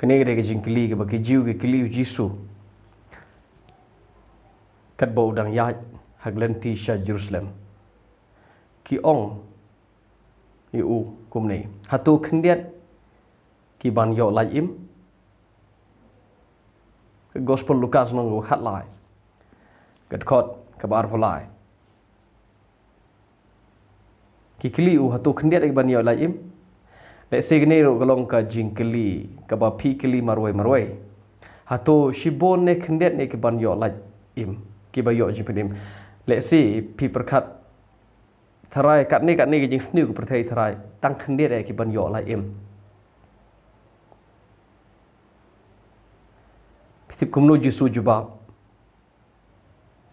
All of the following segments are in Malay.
kene ga dege jing kili ga ke jiu ga kili u jisu kat bo udang ya haglen ti sha jerusalem ki ong yu u kum nei hatu khndiat ki ban yo la im gospel lucas no go khat lai kat kot ka bar pholai ki kili u hatu khndiat ki ban yo la im Let's say ni rogolong ka jingkeli, ka ba pi keli marwai marwai. Hato shibon ne kendet ne ke ban yo la im, ke ba yo jingpen im. Let's say pi perkat terai, kat ni kat ni ke jing sni ke pertai terai, tang kendet ne ke ban yo la im. Pitip kumno jisu jubab.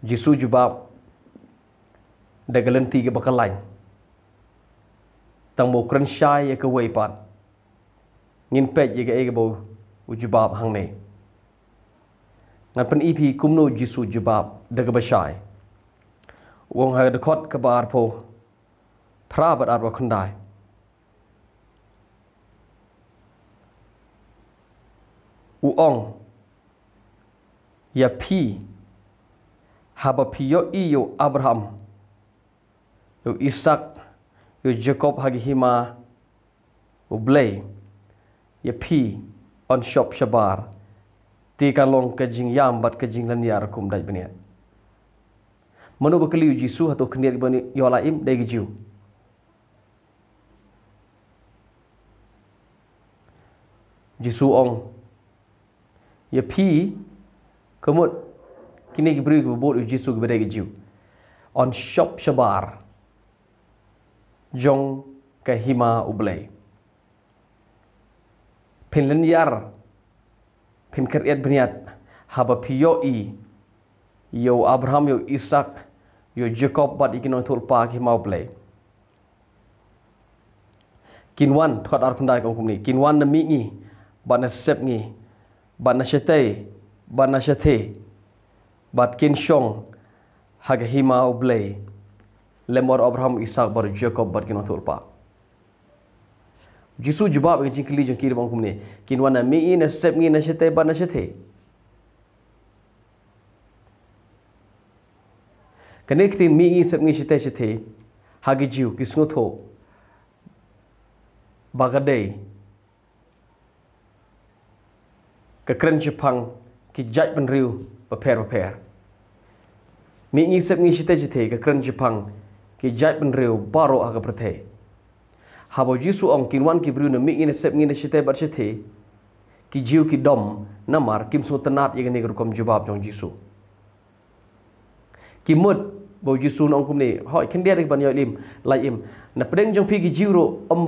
Jisu jubab. Dagalan tiga bakal lain. ตั้งบกรันชายก็เวยปัดเงินเป็ดยังก็เอกบูอุจบาบหังเนงั้นเป็นอีพีคุมโนจิสุจบาบเด็กบชาย วงหายดคอดกบาร์โพพระบัดอาบวคนได้อุองยาพีฮาบพิโยอิโยอับราฮัมโยอิสัก yo Jacob hagi hima u blay ye phi on shop shabar ti ka long ka jing yam bat ka jing lan yar kum dai bne manu ba kali ji su hato khnier bani yo la im dai gi ju ji su ong ye phi kemut kini gi bru ko bo ji su gi dai gi ju on shop shabar jong ke hima ublay pinlen yar pin ker yat bniat haba piyo i yo abraham yo isak yo jacob bat ikino thol pa ki ma ublay kin wan khat ar khundai kom kumni kin wan na mi ngi ban na sep ngi ban na shetei ban na shethe bat kin shong hagahima ublay lemor Abraham Ishak bar Jacob bar kinon thulpa jisu jawab ke jingkli jingkir bang kumne kinwana mi in sep ngi nashete bar nashete कनेक तीन मी ई सब नी शिते शिते हागे जीव किसनो थो बागदे कक्रन चिफांग कि जाज बन रिव बफेर बफेर मी ई सब नी शिते शिते कक्रन चिफांग ki jaip nreu baro aga prathe habo jisu ong kinwan ki bru na mi ngine sep ngine shite bar shite ki jiu ki dom na mar kim su tanat yeg ne gru kom jubab jong jisu ki mut bo jisu ong kum ne hoi khen dia ban yoi lim lai im na preng jong pi ki jiu ro om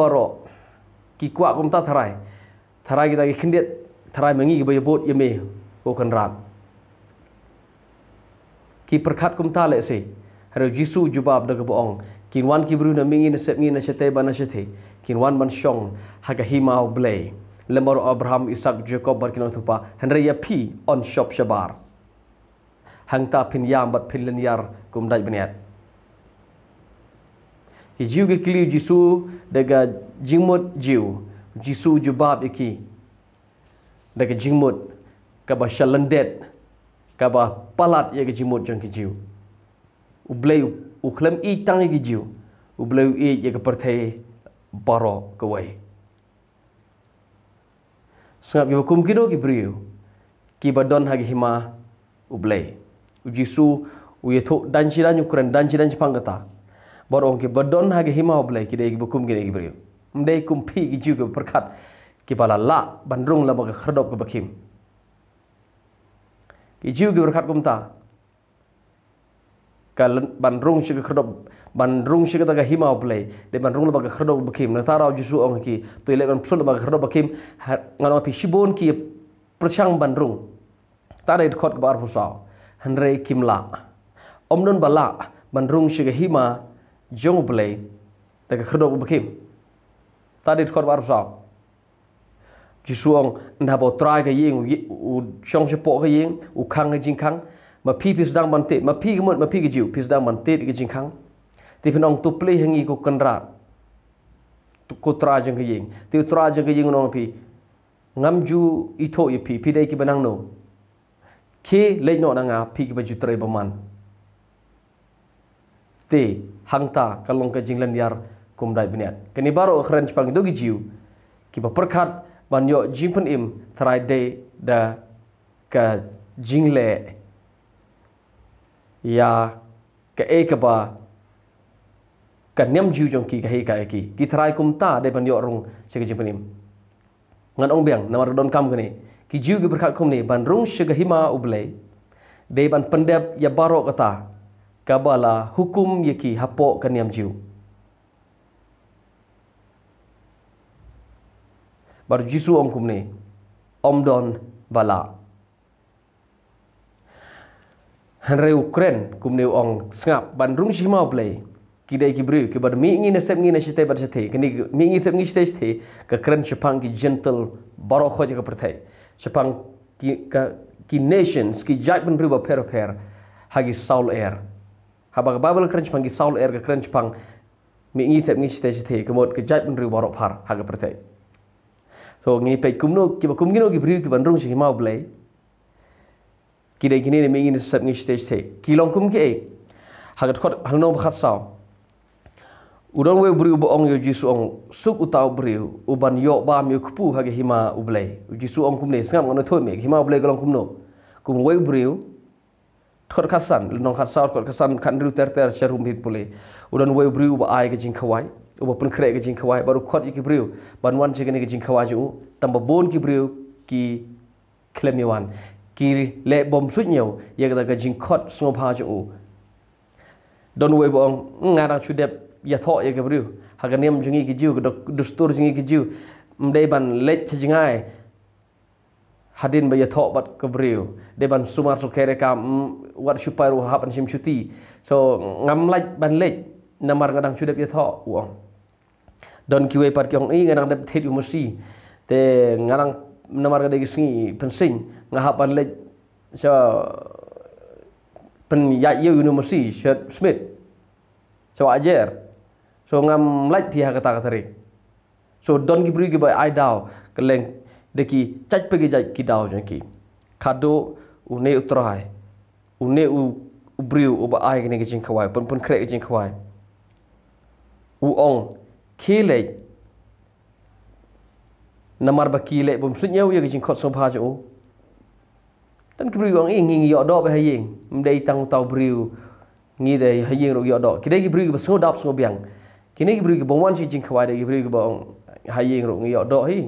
ki kwa kum ta tharai tharai ki da ki khen dia tharai mengi ki bo yebot yeme ko kan rat ki perkhat kum ta le se Hero Jisu jubab daga boong. Kin wan kibru na mingi na sepngi na shetei ba na shetei. Kin wan man shong haga himau blei. Lembaru Abraham, Isaac, Jacob berkenal tu pa. Hendra ya pi on shop shabar. Hang ta pin yam bat pin lenyar kum daj benyat. Ki jiu ke kiliu jisu daga jingmut jiu. Jisu jubab iki. Daga jingmut kaba shalendet. Kaba palat ya ke jingmut jangki jiu. อุเบลยอุคลมอีตั้งยี่กิจิวอุเบลยอีเยกประเทศบารอกเวยสงับยบคุมกิโนกิบริวกิบดอนฮากิฮิมาอุเบลยอุจิสูอุยทุดันชิรันยุครันดันชิรันชพังกตาบารองกิบดอนฮากิฮิมาอุเบลยกิเดกิบคุมกิเดกิบริวมเดกุมพีกิจิวกิบประคัดกิบาลาละบันรุงละมกะครดบกับบักิมกิจิวกิบประคัดกุมตา ka ban rung shi ka khro ban rung shi ka ga hima play de ban rung ba ka khro ba kim na ta ra ju su ong ki to le ban phul ba ka khro ba kim ha, nga no pi shi bon ki prachang ban rung ta re khot ba ar phosa han re kim la om non ba la ban rung shi ga hima jong play ta ka khro ba kim ta re khot ba ar phosa ji su ong na ba try ka yeng u chong shi po ka yeng u khang ga jing khang ma phi phi sudang man te ma phi ke mot ma phi ke jiu phi sudang man te ke jing khang ti phi nong tu ple hangi ko kan ra tu ko tra ke jing ti tra ke jing nong phi ngam ju i ye phi phi dai ke banang no ke le no na nga phi ke ba ju ba man te hang ta kalong ke jing lan yar kum dai binat ke ni baro khren chpang do gi ki ba perkhat ban yo jing im thrai dai da ka jing ya ke ekaba ka nem ju jong ki kahi ka eki ki thrai kum ta de ban yo rung chege jipani ngan ong biang namar don kam gani ki ju gi berkat kum ni ban rung chege hima uble de ban pandep ya baro kata kabala hukum ye ki hapo ka nem ju bar jisu ong kum ni om don bala Henry Ukraine kumne ong sngap ban rung shima play kidai ki bru ki bad mi ngi ne sem ngi ne shite bad shite kini mi ngi sem ngi shite shite ka kran shapang ki gentle baro khoj ka prathai shapang ki ka ki nations ki jai ban ruba pero per hagi saul air ha ba Bible bal kran shapang ki saul air ka kran shapang mi ngi sem ngi shite shite ka mod ki jai ban ruba baro par ha ka prathai so ngi pe kumno ki ba kumgino ki bru ki ban rung shima play ki dai kini ne mi ngin sab ngi shte shte ki long kum ke eh? hagat khot hang no khat sao udon we bru bo ong yo jisu ong suk utaw bru uban yo ba mi khpu hage hima uble jisu ong kum ne sngam ngono thoi me hima uble galong kum no kum we bru khot khasan no khat sao khot khasan khan ru ter ter sharum bit pule udon we bru ba ai ge jing khawai uba pun kre ge jing khawai baru khot ki bru ban wan che ge ne ge jing khawai ju tamba bon ki bru ki klemiwan กีเละบมสุดเหนียวยากตะกจิงคอดสงพาจูดนวยบองงานชุดเด็บยาทอยากกับริวหากเนียมจึงีกิจิวกดดุสตูรจึงีกิจิวมได้บันเล็ดชจง่ายฮัดินบยาทอบัดกับริวได้บันสุมาสุเครกามวัดชุปายรูหาปันชิมชุตีโซงำไลบันเล็ดนำมากระดังชุดเด็บยาทออวงดนคิวยปัดกองอีงานดับเทิดอยู่มุสีแต่งาน Nama marga de gisngi pen sing nga ha par le sa pen ya smith so ajar so ngam light dia kata kata ri so don gi bru gi ba i keleng de caj chat caj gi jai ki dao jeng ki khado une utra hai une u ubriu u ba ai gi ne gi jing kwai pen pen kre u ong ki namar baki lek bum sut nyau ye gijin khot so bha jo tan kibri wang ing ing yo do ba hayeng mdei tang tau briu ngi de hayeng ro yo do kidai kibri ba so dap so biang kini kibri ke bom wan chi jing khwa de kibri ke bom hayeng ro ngi yo do hi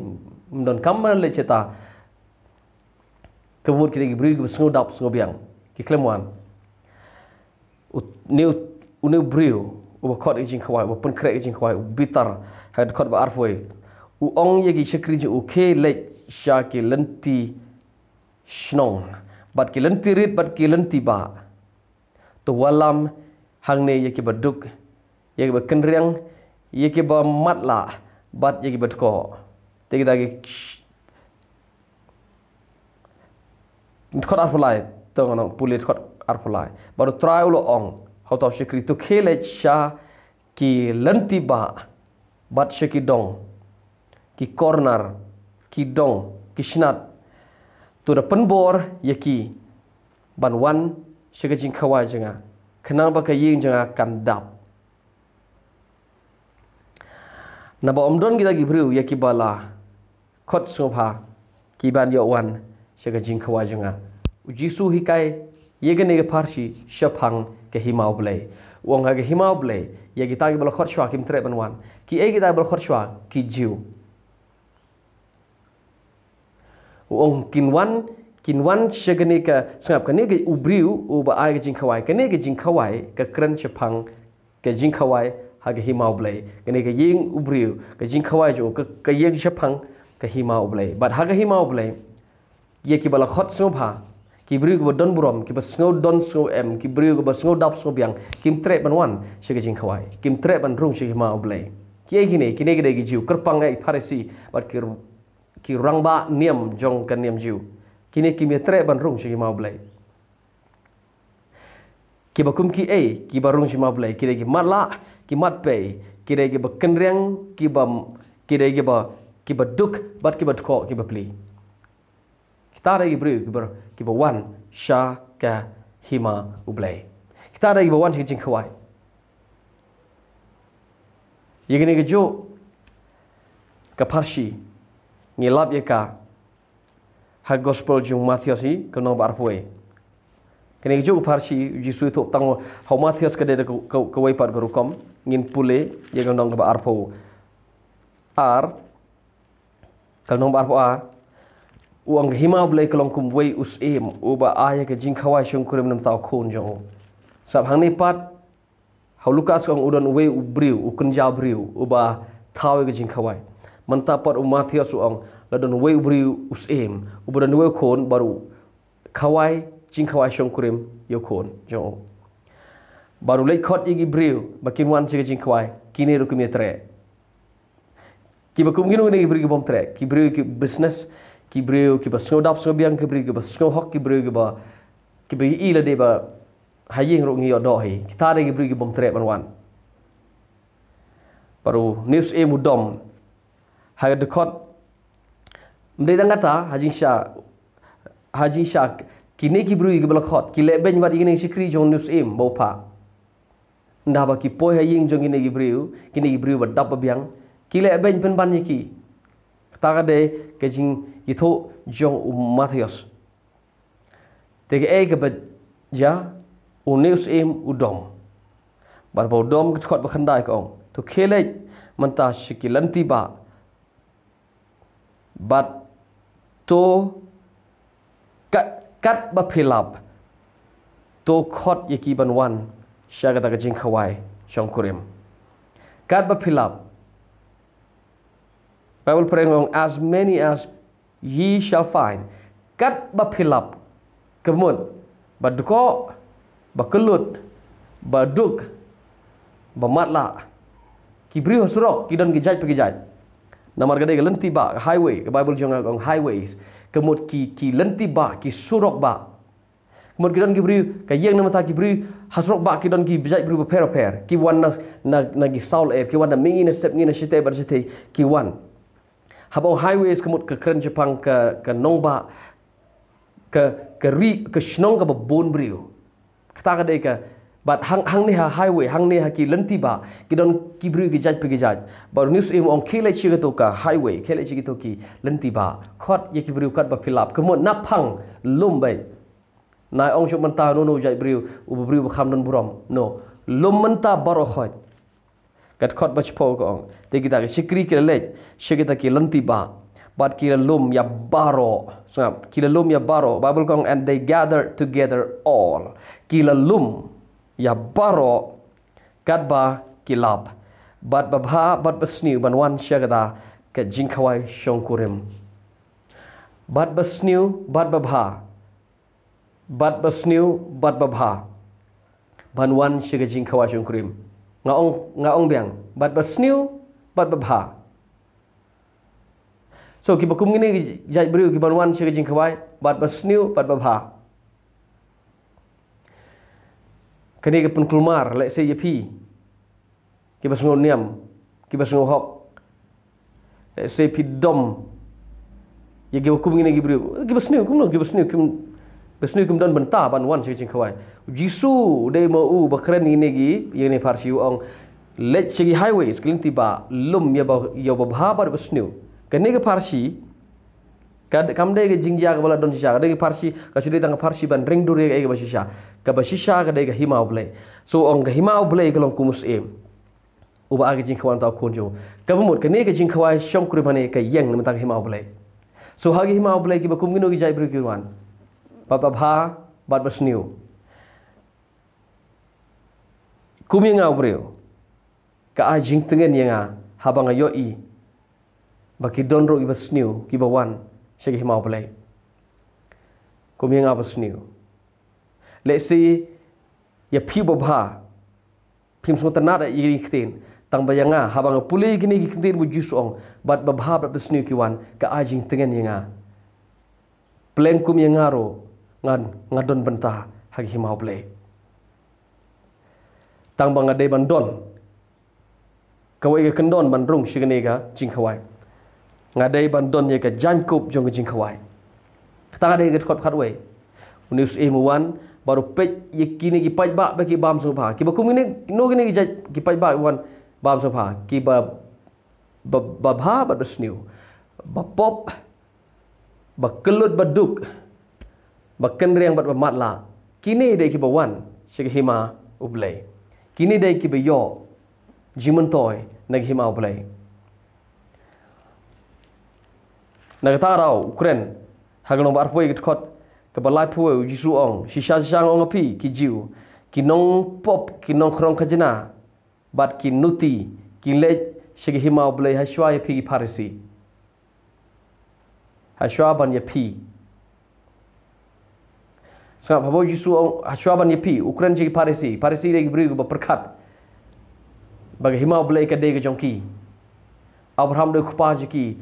mdon kam man le cheta kebut kidai kibri ke so dap so biang ki klem wan ne ne briu ba kot gijin khwa ba pun krek gijin khwa bitar had khot u ong ye ki shakri ji u ke le sha ke lanti shnong bat ke lanti rit bat ke lanti ba to walam hang ne ye ki baduk ye ki kenriang ye ki ba mat la bat ye ki bat ko te ki da ki khot ar phulai to ngono pulit khot ar phulai baru try ulo ong hotaw shakri to ke le sha ki lanti ba bat shaki dong ki corner, ki dong, ki shnat, Tu da penbor yaki ye ki ban wan shiga jing khawa jinga. Kenang ba ka yin jinga kan dap. Na ba omdon kita gi bru ye ki bala. Khot sopha ki ban yo wan shiga jing khawa jinga. U jisu hi kai ye ge ne ge parshi shapang ke himau blai. Wong ha ge himau blai ye kita ge bala khot shwa kim tre ban wan. Ki e kita bala khot shwa ki jiu. Ong kinwan kinwan shegene ka sngap ka nege ubriu uba ai ga jing kawai ka nege jing kawai ka kran chapang ka jing kawai ha ga himau blai ka nege ying ubriu ka jing kawai jo ka ka yeng chapang ka himau blai but ha ga himau blai ye ki bala khot so bha ki briu ba don burom ki ba sngo don sngo em ki briu ba sngo dap sngo biang kim tre ban wan she ga jing kawai kim tre ban rung she himau blai ki ye ki ne ki nege de ki jiu kerpang ai pharisi but ki ki ba, niam jong kan niam jiu kini ki mi tre ban rung shi mau blai ki ba kum ki ei ki ba rung shi mau blai ki re ki mala ki mat pe ki re ki ba kan reng ki ba ki re ki ba ki ba duk bat ki ba tko ki ba pli kita re ki bru ki ba ki ba wan sha ka hima u blai kita re ki ba wan shi jing kawai ye ki ne ki jo ka parshi ngilap ye ka ha gospel jung Matthias ini kono bar pue kene ju par chi ji su to ha Matthias ka de ko ko wai par guru kom ngin pule ye kono ba ar pho ar kono ba ar ar uang hima ble kelong kum wai us em u ba ay ka jing kurim nam tau khon jo sab hang ni pat ha lukas kong udan wai u briu u kun ja briu u mentapar umma thia suang ladon we ubri usem ubran we kon baru khawai jing khawai shong kurim yo khon jo baru lei khot igi briu bakin wan chiga jing khawai kine rukum yetre ki bakum ginu ne ibri gibom tre ki briu ki business ki briu ki ba snow dap snow biang ki briu ki ba snow hok ki briu ki ba ki ba ila de ba hayeng ro ngi yo do hi ki de ki briu ki bom tre ban wan baru news e mudom hagad kot mri dang kata hajin sha hajin sha kini ki bru ki blakhot ki leben wat ingin sikri jong news im bo pa nda ba ki poe hayin jong ini ki bru kini ki bru wat biang ki leben pen ban ki ta ga de ke jing ki tho jong um matheus te ge ek ba ja u news im u dom bar bo dom ki khot ba khandai ko to khelai man ta shikilanti ba บัดตัวกัดกัดบะเพลับตัวคอดยีกีบันวันชากตะกจิงขวายชองคุริมกัดบะเพลับไปวลเพรงอง as many as ye shall find กัดบะเพลับกมุดบัดก็บะกลุดบัดดุกบะมัดละกิบริหสุรกกิดันกิจัยปกิจัย na marga de lenti ba highway ke bible jong ang highways kemut ki ki lenti ba ki surok ba kemut ki don ki bru ka yang nama ta ki bru hasrok ba ki don ki bijak bru per per ki wan na na na gi saul e ki wan na mingi sep ngi na shite ber shite ki wan habo highways kemut ke kren jepang ke ke nong ba ke ke ri ke snong ke bon bru kata ka de ka but hang hang ni ha highway hang ni ha ki lanti ba ki don ki bru ki jaj pe ki jaj but news ini on kele chi ga ka highway kele chi ki to ki lanti ba khot ye ki bru khot ba philap ka mo na phang lum bai na ong shok ta no no jaj bru ubu bru ba kham buram no lum man ta baru khot kat khot ba chpo ko ong te ki ta ki shikri ki le ki ta ba but ki lum ya baro so ki lum ya baro bible kong and they gathered together all ki lum ya baro gadba kilab bad babha bad basniu banwan shagada ke jinkhawai shongkurim Bat basniu bat babha bad basniu bad babha banwan shiga jinkhawai shongkurim nga ong nga ong biang bad basniu bad babha so ki bakum gine jai briu ki banwan shiga bat bad bat bad babha kini ke pun kelmar lek se yepi ke basung niam ke basung hok lek se pidom ye ya, ge hukum ngine gibri ge basne hukum no ge basne hukum basne hukum don benta ban wan se cing kawai jisu de ma u uh, bakren ngine gi ye ya, ne farsi u ong lek se gi highway sklin ti ba lum ye ba yo ba ba ya, bar basne kene ge farsi kad kam de ga jingja ga bala don sha ga de parshi ga shuri tang parshi ban ring dur ga ga bashisha ga bashisha ga de hima ble so on ga hima ble ga lon kumus e uba aga jing khwan ta konjo ga bumur ga ne ga jing khwa shankur bane ka yang nam ta hima ble so ha ga hima ble ki ba kum gino jai bru ki wan papa bha bad bas new kum yang abreo ka a jing tengen yang a habang yo i ba ki don ro ki bas new ki ba wan ရှိခမောက်ပလဲကိုမြင့်ကပစနီလက်စီယဖီဘဘာဖင်စုံတနာရီခတင်တံဘယငါဟဘငပူလီဂနီခတင်ဘူဂျူဆောင်ဘတ်ဘဘာပစနီကီဝန်ကာအဂျင်းတငန်ယငါပလန်ကုမြင့်ငါရောငန်ငဒွန်ပန်တာဟခိမောက်ပလဲတံဘငဒေဘန်ဒွန်ကဝေကန်ဒွန်ဘန်ရုံရှိကနေကဂျင်းခဝိုင် ngadai bandon ye ke jangkup jong ke jing kawai kata ngadai ke khot khatwe unis e muan baru pek ye kini ki paj ba ba ki bam sung ki ba kum ni no kini ki jaj ki paj ba wan bam sung ki ba ba bha ba bas new ba pop ba kelut ba duk ba ken reng ba mat la kini de ki ba wan se hima ublay kini de ki ba yo jimon toy nag hima ublay na ka taa Ukraine hagano ba arpoi git khot ka ba lai puwe uji su ong si sha jang ong api ki jiu ki nong pop ki nong khrong khajna bat ki nuti ki le shi ki himao blai ha shwa ye phi ki pharisi ha ban ya phi sa ba bo uji su ong ha ban ya phi ukrain ji Parisi, Parisi pharisi beri ki bri bagi himau ba ki himao abraham de khupa ji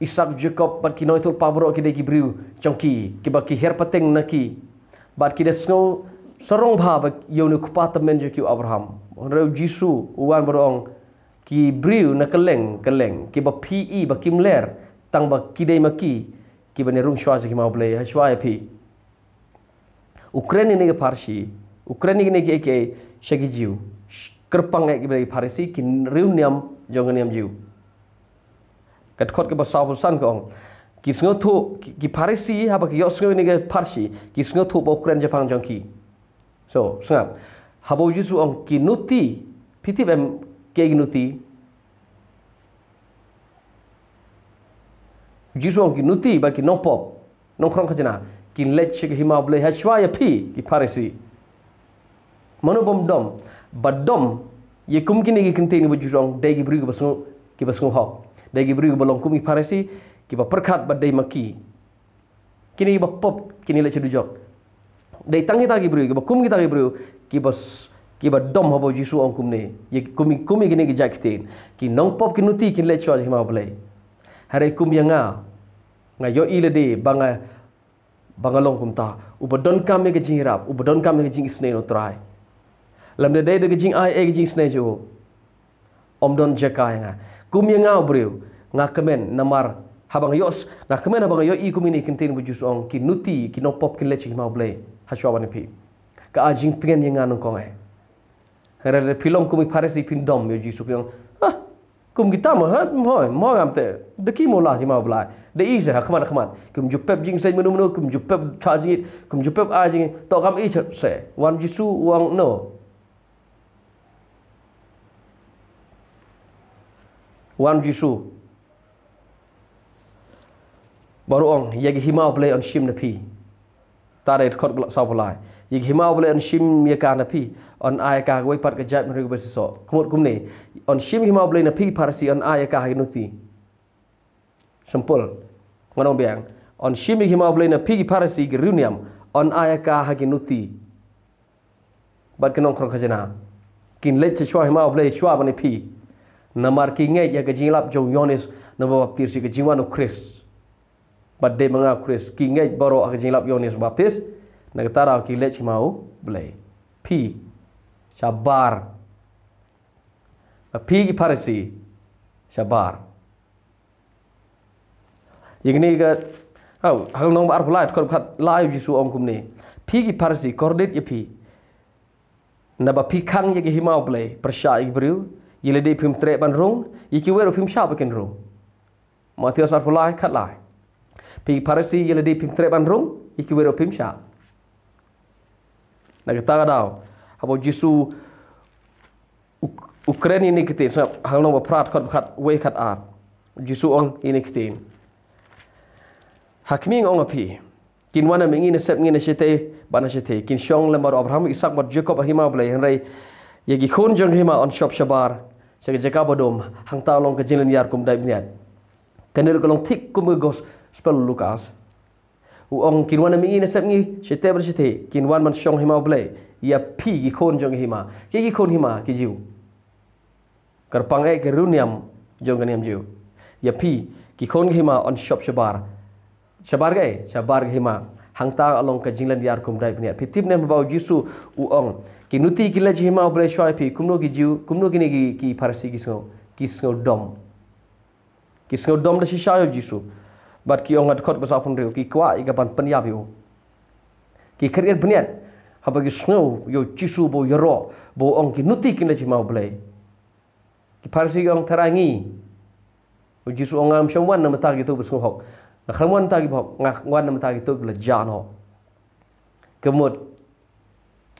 Isak Jacob bat ki noitul pamro ki de gibriu chonki ki bak ki her pateng na ki bat ki de sngo sarong bha bak yo ne kupat men je ki Abraham reu re Jisu uan borong ki briu na keleng keleng ki ba pi e bak kim ler tang bak ki de maki ki ba ne rung shwa ki ma ble ha shwa e Ukraine ni ge parsi Ukraine ni ge ke shagi jiu kerpang ek ki ba ki parsi ki riu niam jong niam jiu kat khot ke basau husan ko ong ki singo thu ki parisi haba ki yosngo ni ge parsi ki singo thu ba ukren japang jong ki so sngap habo jisu ong ki nuti piti bem ke nuti jisu ong ki nuti ba ki non pop non khrong khajna ki lech ki hima ble hashwa ya pi ki parisi manobom dom badom ye kumkini ki kenteni bu jisu ong degi brigu basngo ki basngo hok dari gibri belong kumi parasi kita perkat badai maki kini kita pop kini lecet dujok dari tangi tak gibri kita kumi tak gibri kita kita dom hobo jisu angkum ni. ye kumi kumi kini kita jaktin kini nong pop kini nuti kini lecet wajah mau belai hari kumi yang ngah ngah yo ile de banga banga long kumta uba don kami kejing rap uba don kami kejing isnei no try lam de de kejing ai e kejing snejo. om don jekai nga kumye ngau breu nga kemen namar habang yos nga kemen habang yo i kumini kintin bu jusong ki nuti ki no pop kin lechi ma ble ha ban pi ka ajing tngen yanga nang kong hera le pilong kumi parisi pin dom yo jisu kyong ha ah, kum kita ma ha ah, mo mo gam te de ki mo la ji ma bla de i se khamat khamat kum ju pep jing se menu menu kum ju pep cha ji kum ju pep a to kam i se wan jisu wang no wan jisu baru ong yag hima ble on shim na pi tare kot blak sa bulai yag hima ble on shim ye ka na pi on ay ka wai par ka jap ri bas so kumot kum ne on shim hima ble na pi par si on ay ka hi nu si sampul ngano biang on shim hima ble na pi par si gi runiam on ay ka ha gi nu ti bat kenong khon khajana kin lech chwa hima ble chwa ban pi na marki ngay ya gajing lap jong yonis na baptis ke jiwa no kris badde manga kris ki ngay baru a gajing lap yonis baptis na getara ki lech mau blay p shabar a p ki parisi shabar yigni ga au hal nom ar pulai kor khat lai jisu om kumne p ki parisi kordet ye ya p na ba p khang ye ya ki himau play prasha ya ik យិលដេភឹមត្រេបានរងយិគីវេរភឹមឆាបកិនរងម៉ាធីអសអរផ្លៃខាត់ឡៃពីប៉ារ៉េស៊ីយិលដេភឹមត្រេបានរងយិគីវេរភឹមឆាណកតាកដោហបោជីស៊ូអ៊ុក្រេនីនេះគិតថាហៅនៅប្រាតខាត់ខាត់វេខាត់អាតជីស៊ូអងអ៊ីនេះគិតហាក់មីងអងអភី kin wana mingi na sep ngi na shete bana shete kin shong le mar abraham isak mar jacob ahima blai henrei yegi khon jong hima on shop shabar saya kerja kabar dom. Hang tahu long kejilan yar kum dah ibniat. Kenal kalau tik kum gos spell Lukas. Uang kinwan demi ini sebni cete bersete. Kinwan man syong hima oble. Ia pi gikon jong hima. Kiki kon hima kijiu. Kerpang ek keruniam jong keniam jiu. Ia pi gikon hima on shop shabar. Shabar gay, shabar hima. Hang tahu long kejilan yar kum dah ibniat. Pitip nem bau Yesus uang ki nuti kila jema obla shoy pi kumno ki ju kumno ki negi ki farsi ki sngo ki sngo dom ki sngo dom la shishayo jisu but ki ongat khot basa pun ki kwa iga ban panya bi ki kriyer bniat haba ki sngo yo jisu bo yero bo ong ki nuti kila jema obla ki farsi ki ong tarangi o jisu ong am shomwan na mata ki to hok na khamwan ta ki hok na ngwan na mata ki to la jan kemot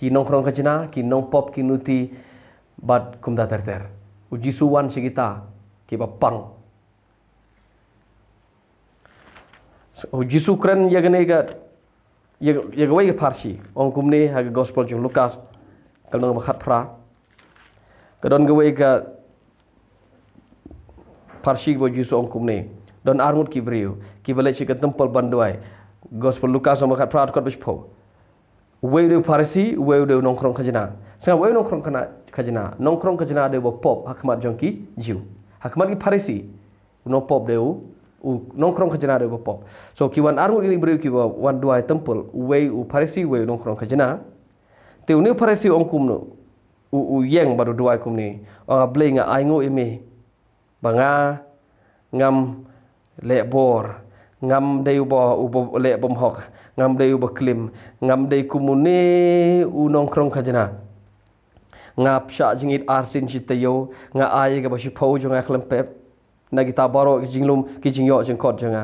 ki nong krong kajina, ki nong pop ki nuti bad kumda ter ter. Uji suwan si kita ki bapang. Uji su kren ya gane ga ya ya gawai ga parsi. Ong kum ne haga gospel jung lukas kalau nong makat pra. Kadon gawai ga parsi bo jisu ong kum ne. Don armut ki brio ki balai si ka tempel banduai. Gospel lukas ong makat pra at kot bish Wei do parisi, Wei do nongkrong kajina. sanga Wei nongkrong kena kajina, nongkrong kajina ada bo pop hakmat jonki jiu hakmat ki parisi, no pop de u nongkrong khajna de bo pop so ki wan ini beri ki wan dua temple Wei u parisi, Wei nongkrong khajna te uni parsi ongkum no u u yang baru dua kum ni ong ablinga aingo ini, banga ngam lebor ងាំដៃបោឧបលេបំហកងាំដៃឧបក្លឹមងាំដៃគមុនីអ៊ុនងក្រុងខាចណាងាប់ឆាជីងអ៊ីតអារស៊ីនជីតយោងាអាយកបជីផោជងាក្លឹមពេបណាគីតាបារោជីងលុំគីជីងយោជីងកតជងា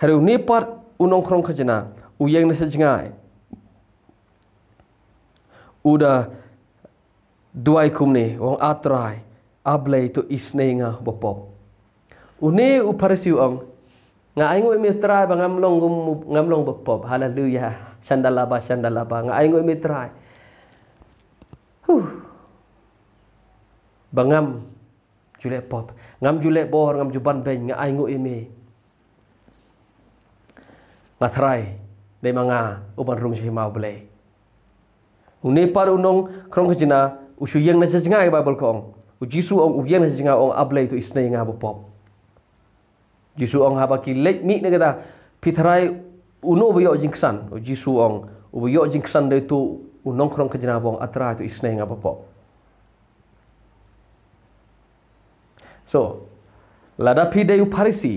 ហើយនេះប៉តអ៊ុនងក្រុងខាចណាអ៊ុយ៉ាងណេសជងាអ៊ូដាឌួយគុំនេះវងអត្រៃអាប់លេទូអ៊ីស្នេងាបបប៊ុនេឧបរិសិយអង្គ Nga ai ngoi mi ba ngam long gum ngam long ba pop hallelujah chandala ba chandala ba nga ai ngoi mi trai hu ba ngam jule pop ngam jule bor ngam juban ben nga ai ngoi mi nga trai dei manga uban rung che mau ble uni par unong krong khina u nasi yang na se ngai ba bol kong u ong u yang na ong ablay to isnai nga ba Jisu ong haba ki lek mi ne kata pitharai uno buyo jing san o jisu ong buyo jing san de tu unong krong kajina bong atra tu isne apa popo so lada pi de parisi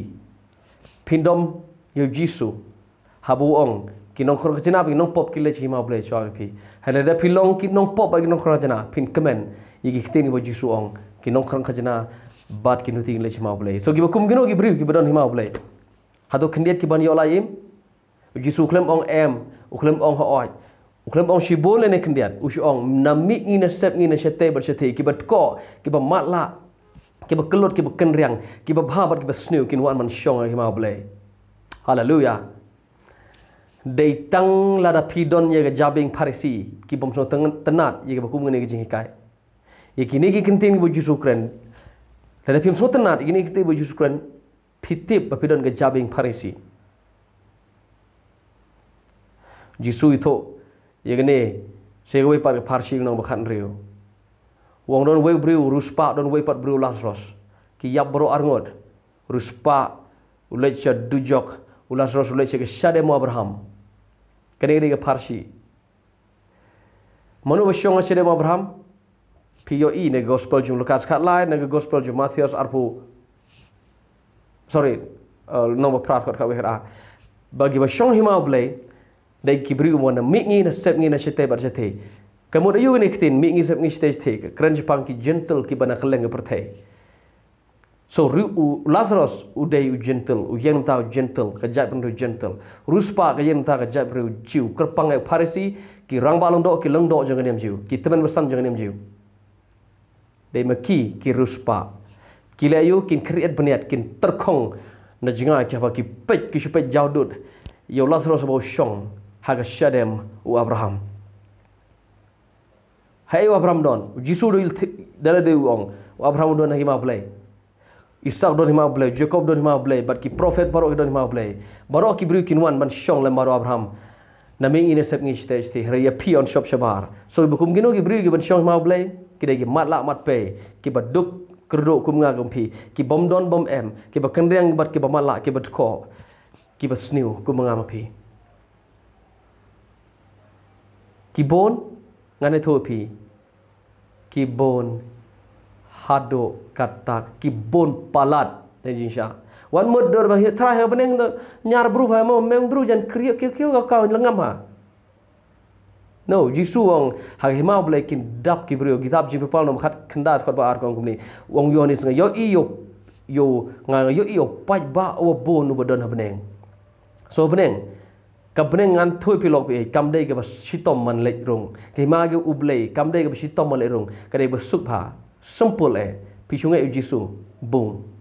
pindom yo jisu habu ong ki nongkrong krong kajina bi nong pop ki le chima ble chong pi hala da pi long ki nong pop ba ki nong krong kajina pin kemen yigi khteni bo jisu ong ki nongkrong krong kajina bat ki nuti english ma bulai so giba kum gino gi bri ki bdon hima bulai hado khindiat ki ban yola im gi su khlem ong em u khlem ong ho ha oi u khlem ong shi bole ne khindiat u shi ong nami ni na sep ni na shete ber shete ki bat ko ki ba mat la ki ba kelot ki ba ken riang ki ba bha bat ki ba snu kin wan man shong hima bulai hallelujah dei tang la da phi don ye ga jabing pharisi ki bom so tang tanat ye ga kum ngene ge jing kai ye ki ne ki kintin ki bo jisu kren dan film so tenat ini kita bersyukuran pitip bapidon ke jabing parisi. Jisu itu yang ini saya kau pada parsi yang bukan real. Wang don wei beriu ruspa don wei pada beriu lasros. Kiyap bro arngod ruspa ulai cah dujok ulas ros ulai cah kesade mu Abraham. Kena ini ke parsi. Mana bersyukur kesade mu Abraham? Abraham. POE na gospel jum Lucas kat lain na gospel jum Matthias arpu sorry uh, nomor prat kat kawe hera bagi ba shong himau blai dai kibri um na mingi na sep ngi na chete bar chete kamu da yug ni khtin mingi sep ngi chete chete crunch punk gentle ki bana khleng par so lazarus u u gentle u yen ta gentle kerja jap ru gentle ruspa ka yen ta ka jap ru chiu kerpang ai e farisi ki rang balong do ki lang jangan diam jiu ki teman besan jangani am jiu de maki ki ruspa kila yu kin create bniat kin terkong na jinga kya ba ki pet ki shupet jawdut yo lasro sabo shong haga shadem u abraham hai u abraham don jisu do dala de u u abraham don na hima play Isak don hima play jacob don hima play but ki prophet baro don hima play baro ki bru kin wan ban shong le maro abraham nama ini sebab ngisi tes ti. pion shop sebar, So ibu kum gino gibri gibun shong mau blay ki dai ki mat la mat pe ki ba duk kruk kum nga gum phi ki bom don bom em ki ba kan reng bat ki ba mat la ki ba kho ki ba sniu kum nga ma phi ki bon nga ne tho phi ki bon hado kata ki bon palat ne jin sha wan mo dor ba thra ha bneng nyar bru ha mo meng bru jan kriok kiok kiok ka ka lengam ha No, Jisu wong hakimau blekin dap kibrio kitab jipe pal nom khat kendat khat ba ar kong kumni. Wong yonis nga yo iyo yo nga yo iyo paj ba o bo nu ba don ha beneng. So beneng ka beneng ngan thoi pilok pe kam dei ke ba sitom man lek rong. Ke ma ge uble kam dei ke ba sitom man lek rong. Ka dei ba suk pha. Simple e pi chung e Jisu bung.